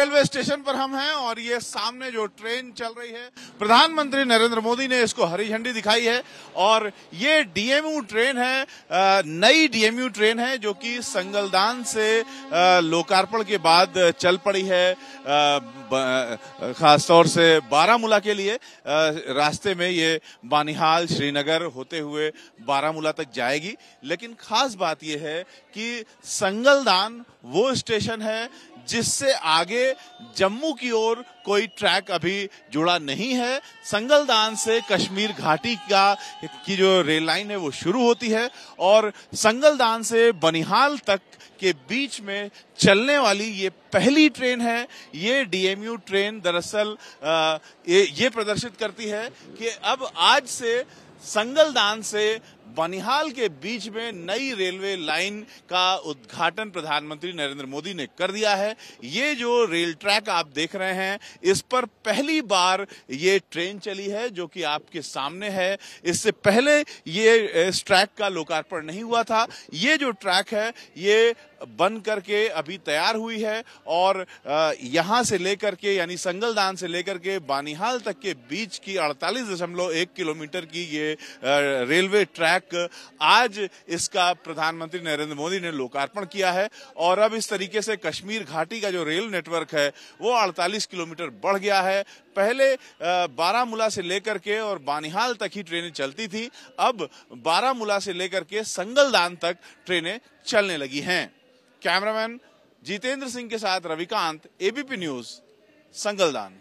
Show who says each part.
Speaker 1: railway station पर हम हैं और ये सामने जो ट्रेन चल रही है प्रधानमंत्री नरेंद्र मोदी ने इसको हरी झंडी दिखाई है और ये डीएमयू ट्रेन है नई डीएमयू ट्रेन है जो कि संगलदान से लोकार्पण के बाद चल पड़ी है खासतौर से बारामूला के लिए रास्ते में ये बानिहाल श्रीनगर होते हुए बारामूला तक जाएगी लेकिन खास बात यह है कि संगलदान वो स्टेशन है जिससे आगे जम्मू की ओर कोई ट्रैक अभी जुड़ा नहीं है संगलदान से कश्मीर घाटी का की जो रेल लाइन है वो शुरू होती है और संगलदान से बनिहाल तक के बीच में चलने वाली ये पहली ट्रेन है ये डीएमयू ट्रेन दरअसल ये, ये प्रदर्शित करती है कि अब आज से संगलदान से बनिहाल के बीच में नई रेलवे लाइन का उद्घाटन प्रधानमंत्री नरेंद्र मोदी ने कर दिया है ये जो रेल ट्रैक आप देख रहे हैं इस पर पहली बार ये ट्रेन चली है जो कि आपके सामने है इससे पहले ये इस ट्रैक का लोकार्पण नहीं हुआ था ये जो ट्रैक है ये बन करके अभी तैयार हुई है और यहाँ से लेकर के यानी संगलदान से लेकर के बानिहाल तक के बीच की अड़तालीस दशमलव एक किलोमीटर की ये रेलवे ट्रैक आज इसका प्रधानमंत्री नरेंद्र मोदी ने लोकार्पण किया है और अब इस तरीके से कश्मीर घाटी का जो रेल नेटवर्क है वो 48 किलोमीटर बढ़ गया है पहले बारामूला से लेकर के और बानिहाल तक ही ट्रेनें चलती थी अब बारामूला से लेकर के संगलदान तक ट्रेनें चलने लगी हैं कैमरामैन जितेंद्र सिंह के साथ रविकांत एबीपी न्यूज संगलदान